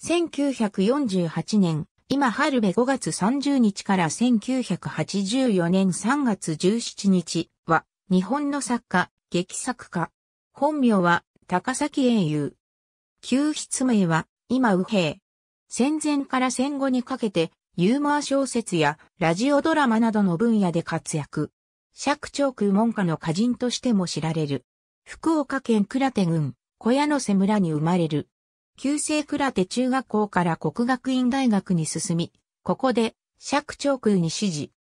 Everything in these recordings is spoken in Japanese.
1948年、今春部5月30日から1984年3月17日は、日本の作家、劇作家。本名は、高崎英雄。救出名は、今右平。戦前から戦後にかけて、ユーモア小説やラジオドラマなどの分野で活躍。釈長空門下の歌人としても知られる。福岡県倉手郡、小屋の瀬村に生まれる。旧制倉手中学校から国学院大学に進み、ここで、釈長空に指示。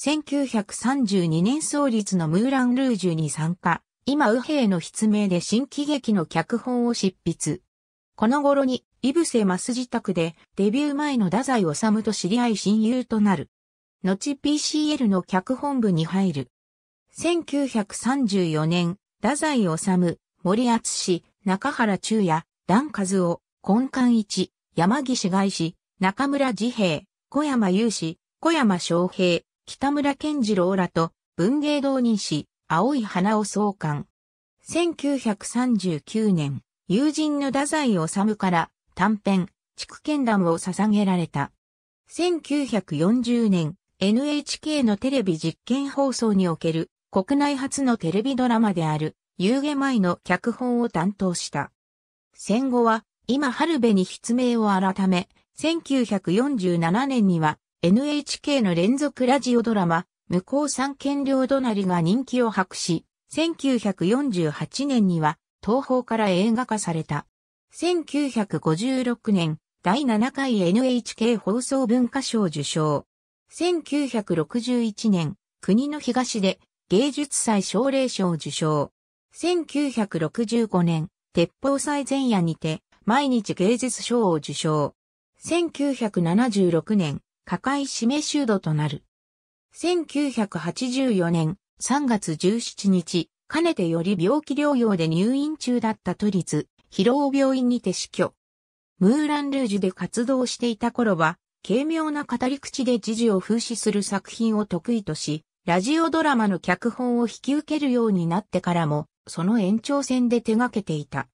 1932年創立のムーラン・ルージュに参加、今右兵の筆名で新喜劇の脚本を執筆。この頃に、イブセ・マス自宅で、デビュー前の太宰治と知り合い親友となる。後 PCL の脚本部に入る。1934年、太宰治、森厚中原中也、段和夫、根幹一、山岸外史、中村治平、小山雄史、小山昌平、北村健次郎らと文芸同人誌、青い花を創刊。1939年、友人の太宰治から短編、畜剣談を捧げられた。1940年、NHK のテレビ実験放送における国内初のテレビドラマである、夕下前の脚本を担当した。戦後は、今春部に筆名を改め、1947年には NHK の連続ラジオドラマ、向こう三権領隣が人気を博し、1948年には東宝から映画化された。1956年、第7回 NHK 放送文化賞受賞。1961年、国の東で芸術祭奨励賞受賞。1965年、鉄砲祭前夜にて、毎日芸術賞を受賞。1976年、加海指名修道となる。1984年3月17日、かねてより病気療養で入院中だった都立、疲労病院にて死去。ムーラン・ルージュで活動していた頃は、軽妙な語り口で時事を風刺する作品を得意とし、ラジオドラマの脚本を引き受けるようになってからも、その延長線で手掛けていた。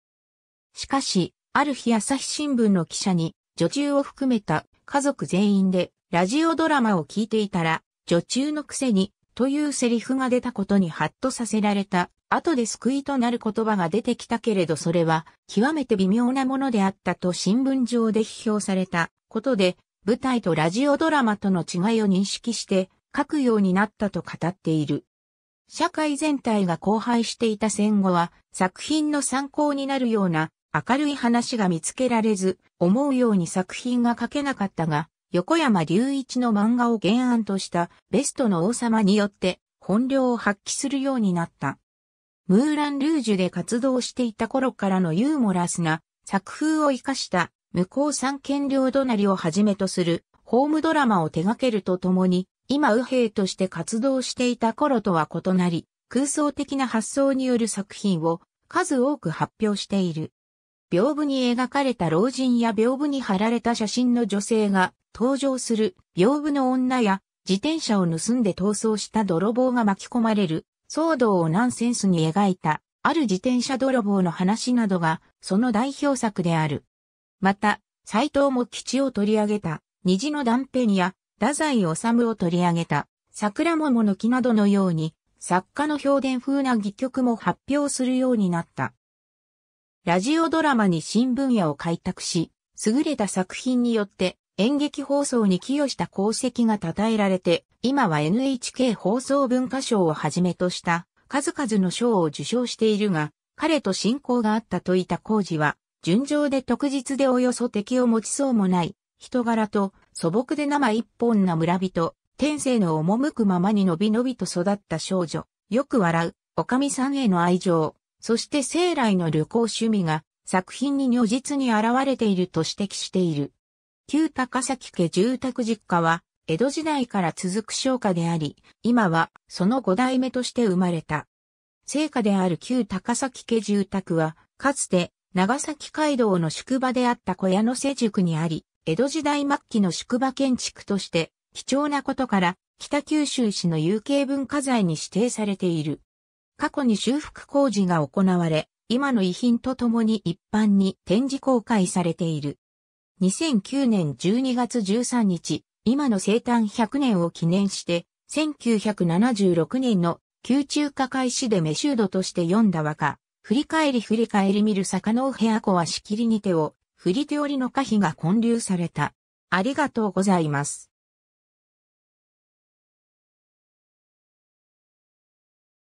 しかし、ある日朝日新聞の記者に、女中を含めた家族全員でラジオドラマを聞いていたら、女中のくせに、というセリフが出たことにハッとさせられた。後で救いとなる言葉が出てきたけれどそれは極めて微妙なものであったと新聞上で批評されたことで舞台とラジオドラマとの違いを認識して書くようになったと語っている。社会全体が荒廃していた戦後は作品の参考になるような明るい話が見つけられず、思うように作品が書けなかったが、横山隆一の漫画を原案としたベストの王様によって本領を発揮するようになった。ムーラン・ルージュで活動していた頃からのユーモラスな作風を活かした向こう三権領隣をはじめとするホームドラマを手掛けるとともに、今右兵として活動していた頃とは異なり、空想的な発想による作品を数多く発表している。屏風に描かれた老人や屏風に貼られた写真の女性が登場する屏風の女や自転車を盗んで逃走した泥棒が巻き込まれる騒動をナンセンスに描いたある自転車泥棒の話などがその代表作である。また、斎藤も吉を取り上げた虹の断片や太宰治を取り上げた桜桃の木などのように作家の評伝風な戯曲も発表するようになった。ラジオドラマに新分野を開拓し、優れた作品によって演劇放送に寄与した功績が称えられて、今は NHK 放送文化賞をはじめとした数々の賞を受賞しているが、彼と親交があったといた工事は、純情で特実でおよそ敵を持ちそうもない、人柄と素朴で生一本な村人、天性の赴くままにのびのびと育った少女、よく笑う、おかみさんへの愛情、そして生来の旅行趣味が作品に如実に現れていると指摘している。旧高崎家住宅実家は、江戸時代から続く商家であり、今はその五代目として生まれた。生家である旧高崎家住宅は、かつて長崎街道の宿場であった小屋の瀬宿にあり、江戸時代末期の宿場建築として貴重なことから北九州市の有形文化財に指定されている。過去に修復工事が行われ、今の遺品とともに一般に展示公開されている。2009年12月13日、今の生誕100年を記念して、1976年の宮中化開始でメシュードとして読んだ和歌、振り返り振り返り見る坂の部屋子はしきりに手を、振り手織りの歌碑が混流された。ありがとうございます。